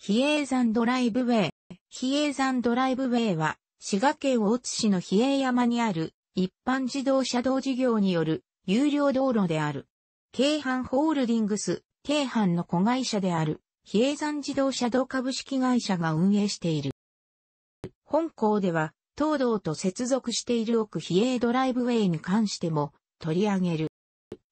比叡山ドライブウェイ。比叡山ドライブウェイは、滋賀県大津市の比叡山にある、一般自動車道事業による、有料道路である。京阪ホールディングス、京阪の子会社である、比叡山自動車道株式会社が運営している。本校では、東道と接続している奥比叡ドライブウェイに関しても、取り上げる。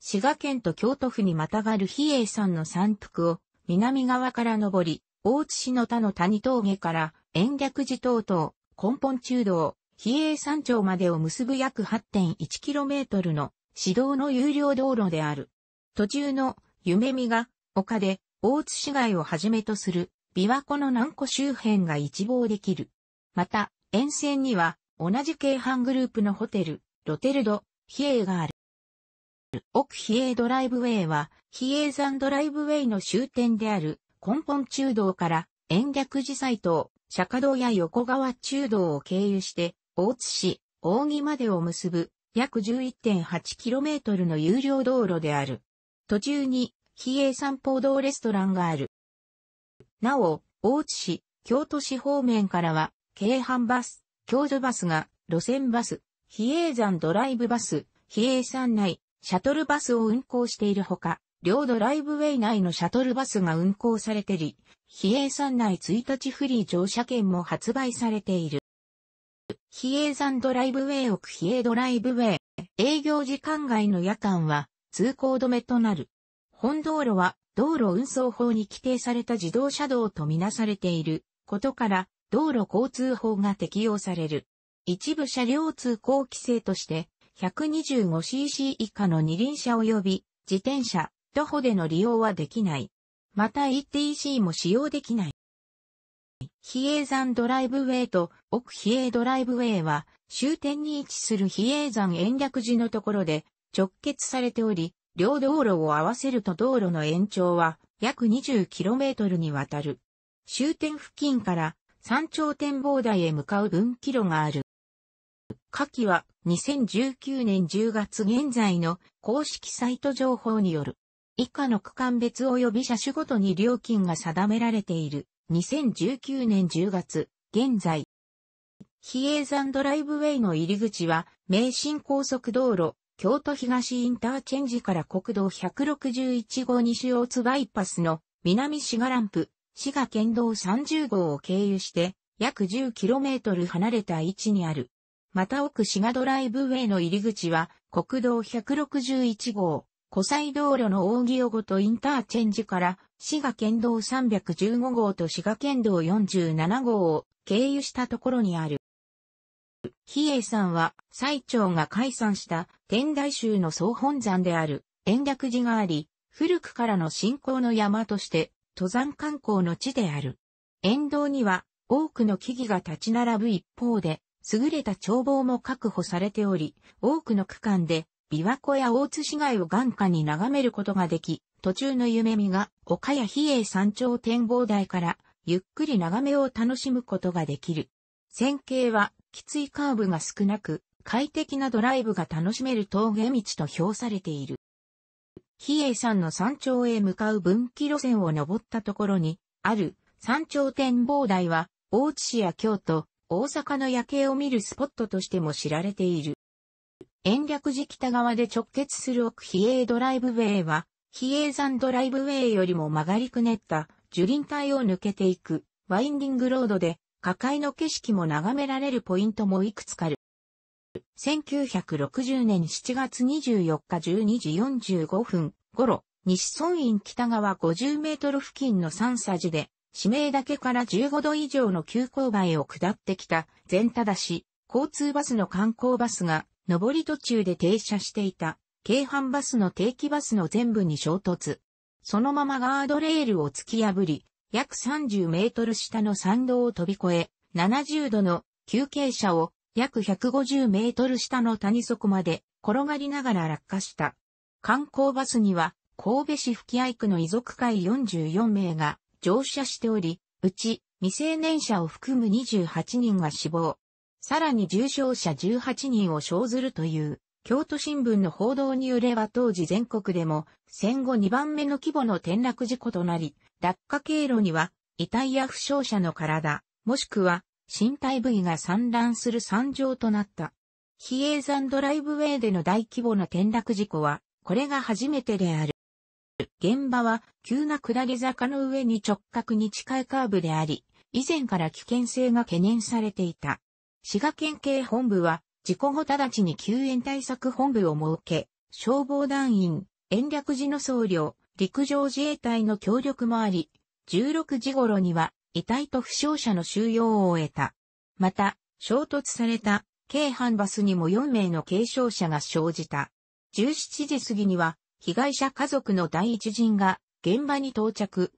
滋賀県と京都府にまたがる比叡山の山腹を、南側から登り、大津市の他の谷峠から延暦寺等々、根本中道、比叡山頂までを結ぶ約 8.1km の市道の有料道路である。途中の夢見が丘で大津市街をはじめとする琵琶湖の南湖周辺が一望できる。また、沿線には同じ京阪グループのホテル、ロテルド、比叡がある。奥比叡ドライブウェイは、比叡山ドライブウェイの終点である、根本中道から延暦寺斎藤、釈迦堂や横川中道を経由して、大津市、大木までを結ぶ約 11.8km の有料道路である。途中に、比叡山歩道レストランがある。なお、大津市、京都市方面からは、京阪バス、京都バスが、路線バス、比叡山ドライブバス、比叡山内、シャトルバスを運行しているほか、両ドライブウェイ内のシャトルバスが運行されてり、比叡山内1日フリー乗車券も発売されている。比叡山ドライブウェイ奥比叡ドライブウェイ。営業時間外の夜間は通行止めとなる。本道路は道路運送法に規定された自動車道とみなされていることから道路交通法が適用される。一部車両通行規制として 125cc 以下の二輪車及び自転車、徒歩での利用はできない。また ETC も使用できない。比叡山ドライブウェイと奥比叡ドライブウェイは終点に位置する比叡山延暦寺のところで直結されており、両道路を合わせると道路の延長は約 20km にわたる。終点付近から山頂展望台へ向かう分岐路がある。下記は2019年10月現在の公式サイト情報による。以下の区間別及び車種ごとに料金が定められている。2019年10月、現在。比叡山ドライブウェイの入り口は、名神高速道路、京都東インターチェンジから国道161号西大津バイパスの南滋賀ランプ、滋賀県道30号を経由して、約 10km 離れた位置にある。また奥滋賀ドライブウェイの入り口は、国道161号、湖西道路の扇尾ごとインターチェンジから、滋賀県道315号と滋賀県道47号を経由したところにある。比叡山は、最長が解散した天台宗の総本山である延暦寺があり、古くからの信仰の山として、登山観光の地である。沿道には多くの木々が立ち並ぶ一方で、優れた眺望も確保されており、多くの区間で琵琶湖や大津市街を眼下に眺めることができ、途中の夢見が岡谷比叡山頂展望台からゆっくり眺めを楽しむことができる。線形はきついカーブが少なく、快適なドライブが楽しめる峠道と評されている。比叡山の山頂へ向かう分岐路線を登ったところに、ある山頂展望台は、大津市や京都、大阪の夜景を見るスポットとしても知られている。延暦寺北側で直結する奥比叡ドライブウェイは、比叡山ドライブウェイよりも曲がりくねった樹林帯を抜けていくワインディングロードで、下界の景色も眺められるポイントもいくつかある。1960年7月24日12時45分頃、西村院北側50メートル付近の三佐寺で、指名岳から15度以上の急勾配を下ってきた、全だし、交通バスの観光バスが上り途中で停車していた、京阪バスの定期バスの全部に衝突。そのままガードレールを突き破り、約30メートル下の山道を飛び越え、70度の休憩車を約150メートル下の谷底まで転がりながら落下した。観光バスには神戸市吹合区の遺族会44名が乗車しており、うち未成年者を含む28人が死亡、さらに重症者18人を生ずるという、京都新聞の報道によれば当時全国でも戦後2番目の規模の転落事故となり、落下経路には遺体や負傷者の体、もしくは身体部位が散乱する惨状となった。比叡山ドライブウェイでの大規模な転落事故は、これが初めてである。現場は急な下り坂の上に直角に近いカーブであり、以前から危険性が懸念されていた。滋賀県警本部は、事故後直ちに救援対策本部を設け、消防団員、延暦寺の僧侶、陸上自衛隊の協力もあり、16時頃には、遺体と負傷者の収容を終えた。また、衝突された、京阪バスにも4名の軽傷者が生じた。17時過ぎには、被害者家族の第一陣が現場に到着。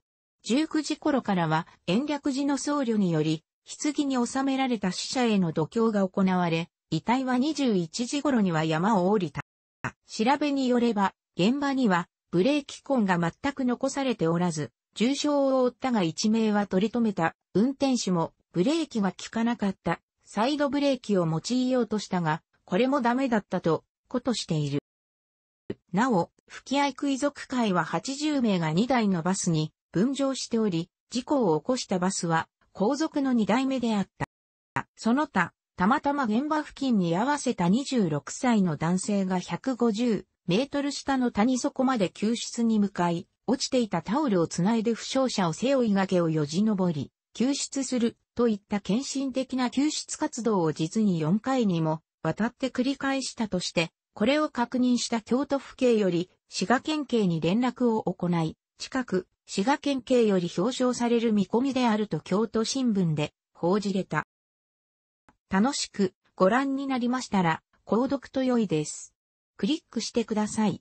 19時頃からは延暦寺の僧侶により棺に収められた死者への度胸が行われ、遺体は21時頃には山を降りた。調べによれば、現場にはブレーキ痕が全く残されておらず、重傷を負ったが一命は取り留めた。運転手もブレーキが効かなかった。サイドブレーキを用いようとしたが、これもダメだったと、ことしている。なお、吹き合い区遺族会は80名が2台のバスに分乗しており、事故を起こしたバスは皇族の二代目であった。その他、たまたま現場付近に合わせた26歳の男性が150メートル下の谷底まで救出に向かい、落ちていたタオルをつないで負傷者を背負いがけをよじ登り、救出するといった献身的な救出活動を実に4回にも渡って繰り返したとして、これを確認した京都府警より滋賀県警に連絡を行い、近く、滋賀県警より表彰される見込みであると京都新聞で報じれた。楽しくご覧になりましたら、購読と良いです。クリックしてください。